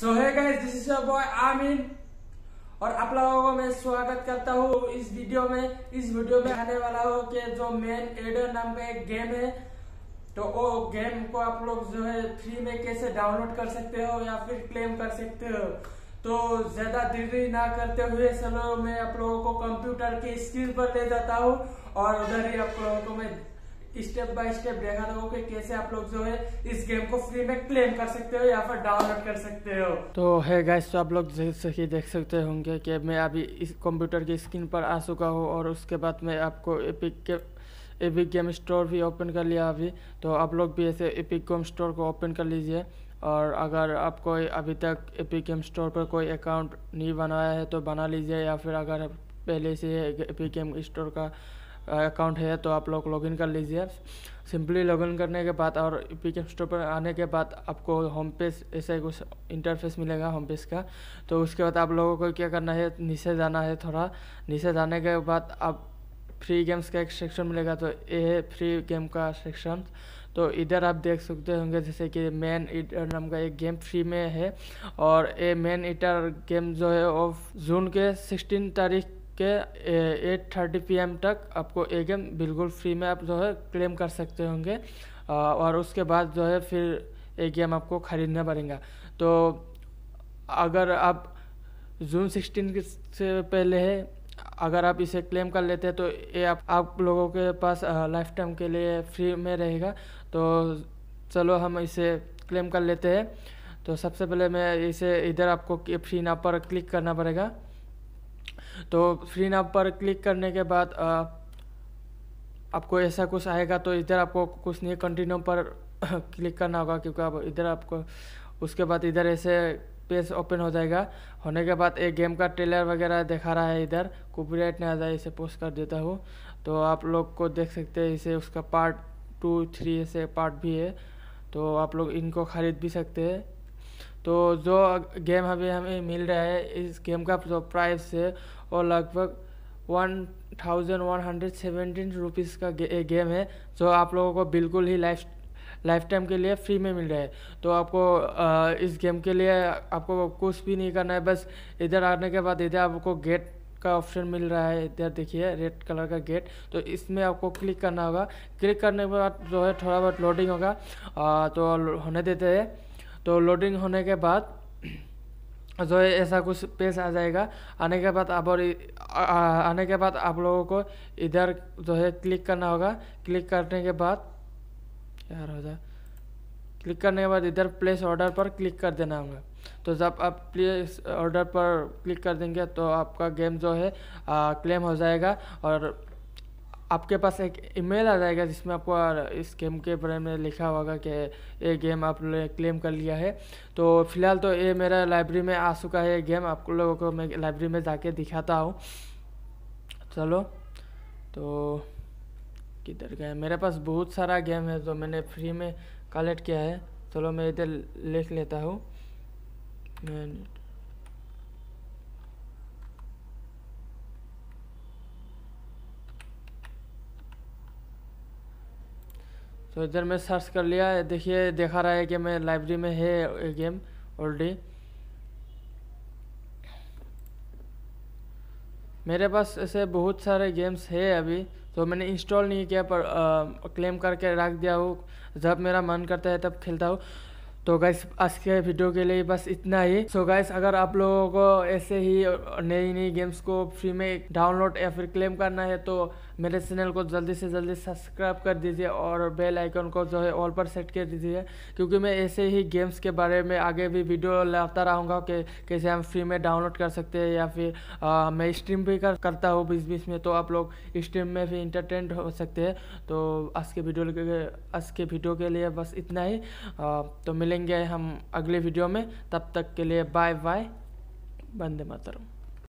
so hey guys this is your boy Amin और आप लोगों को मैं स्वागत करता हूँ इस वीडियो में इस वीडियो में आने वाला हूँ कि जो मेन एडर नाम का एक गेम है तो वो गेम को आप लोग जो है फ्री में कैसे डाउनलोड कर सकते हो या फिर क्लेम कर सकते हो तो ज्यादा देरी ना करते हुए चलो मैं आप लोगों को कंप्यूटर के स्क्रीन पर ले जाता हूँ और उधर ही आप लोगों को मैं स्टेप बाय स्टेप देखा लोगों के कैसे आप लोग जो है इस गेम को फ्री में क्लेम कर सकते हो या फिर डाउनलोड कर सकते हो तो है गाइस तो आप लोग जैसे कि देख सकते होंगे कि मैं अभी इस कंप्यूटर की स्क्रीन पर आ चुका हूँ और उसके बाद मैं आपको एपिक के एपिक गेम स्टोर भी ओपन कर लिया अभी तो आप लोग भी ऐसे एपिक गेम स्टोर को ओपन कर लीजिए और अगर आपको अभी तक एपिक गेम स्टोर पर कोई अकाउंट नहीं बनाया है तो बना लीजिए या फिर अगर पहले से एपिक गेम स्टोर का अकाउंट है तो आप लोग लॉगिन कर लीजिए सिंपली लॉगिन करने के बाद और पिक स्टोर पर आने के बाद आपको होम पेज ऐसा कुछ इंटरफेस मिलेगा होम पेज का तो उसके बाद आप लोगों को क्या करना है नीचे जाना है थोड़ा नीचे जाने के बाद आप फ्री गेम्स का एक सेक्शन मिलेगा तो ये है फ्री गेम का सेक्शन तो इधर आप देख सकते होंगे जैसे कि मैन ईटर नाम का एक गेम फ्री में है और ये मैन ईटर गेम जो है वो जून के सिक्सटीन तारीख के एट थर्टी पी तक आपको ए गेम बिल्कुल फ्री में आप जो है क्लेम कर सकते होंगे और उसके बाद जो है फिर ए गेम आपको ख़रीदना पड़ेगा तो अगर आप जून सिक्सटीन से पहले है अगर आप इसे क्लेम कर लेते हैं तो ये आप आप लोगों के पास लाइफ टाइम के लिए फ्री में रहेगा तो चलो हम इसे क्लेम कर लेते हैं तो सबसे पहले मैं इसे इधर आपको फ्री ना पर क्लिक करना पड़ेगा तो फ्री नाव पर क्लिक करने के बाद आपको ऐसा कुछ आएगा तो इधर आपको कुछ नहीं कंटिन्यू पर क्लिक करना होगा क्योंकि आप इधर आपको उसके बाद इधर ऐसे पेज ओपन हो जाएगा होने के बाद एक गेम का ट्रेलर वगैरह दिखा रहा है इधर कॉपीराइट नहीं आ जाए इसे पोस्ट कर देता हूँ तो आप लोग को देख सकते हैं इसे उसका पार्ट टू थ्री ऐसे पार्ट भी है तो आप लोग इनको ख़रीद भी सकते हैं तो जो गेम अभी हमें मिल रहा है इस गेम का जो प्राइस है वो लगभग one thousand one hundred seventeen rupees का गे, गेम है जो आप लोगों को बिल्कुल ही लाइफ लाइफ टाइम के लिए फ्री में मिल रहा है तो आपको आ, इस गेम के लिए आपको कुछ भी नहीं करना है बस इधर आने के बाद इधर आपको गेट का ऑप्शन मिल रहा है इधर देखिए रेड कलर का गेट तो इसमें आपको क्लिक करना होगा क्लिक करने के बाद जो है थोड़ा बहुत लोडिंग होगा आ, तो होने देते हैं तो लोडिंग होने के बाद जो है ऐसा कुछ पेज आ जाएगा आने के बाद आप और आने के बाद आप लोगों को इधर जो है क्लिक करना होगा क्लिक करने के बाद यार हो जाए क्लिक करने के बाद इधर प्लेस ऑर्डर पर क्लिक कर देना होगा तो जब आप प्लेस ऑर्डर पर क्लिक कर देंगे तो आपका गेम जो है आ, क्लेम हो जाएगा और आपके पास एक ईमेल आ जाएगा जिसमें आपको इस गेम के बारे में लिखा होगा कि ये गेम आपने क्लेम कर लिया है तो फिलहाल तो ये मेरा लाइब्रेरी में आ चुका है ये गेम आप लोगों को मैं लाइब्रेरी में जाके दिखाता हूँ चलो तो किधर गया मेरे पास बहुत सारा गेम है जो मैंने फ्री में कलेक्ट किया है चलो मैं इधर लिख लेता हूँ तो इधर मैं सर्च कर लिया देखिए देखा रहा है कि मैं लाइब्रेरी में है ये गेम ऑलरेडी मेरे पास ऐसे बहुत सारे गेम्स है अभी तो मैंने इंस्टॉल नहीं किया पर आ, क्लेम करके रख दिया हूँ जब मेरा मन करता है तब खेलता हूँ तो गाइस आज के वीडियो के लिए बस इतना ही सो so गाइस अगर आप लोगों को ऐसे ही नई नई गेम्स को फ्री में डाउनलोड या फिर क्लेम करना है तो मेरे चैनल को जल्दी से जल्दी सब्सक्राइब कर दीजिए और बेल आइकन को जो है ऑल पर सेट कर दीजिए क्योंकि मैं ऐसे ही गेम्स के बारे में आगे भी वीडियो लाता रहूँगा कि कैसे हम फ्री में डाउनलोड कर सकते हैं या फिर आ, मैं स्ट्रीम भी कर, करता हूँ बीच बीच में तो आप लोग स्ट्रीम में भी इंटरटेन हो सकते हैं तो आज के वीडियो आज के वीडियो के लिए बस इतना ही आ, तो मिलेंगे हम अगले वीडियो में तब तक के लिए बाय बाय बंदे मातरम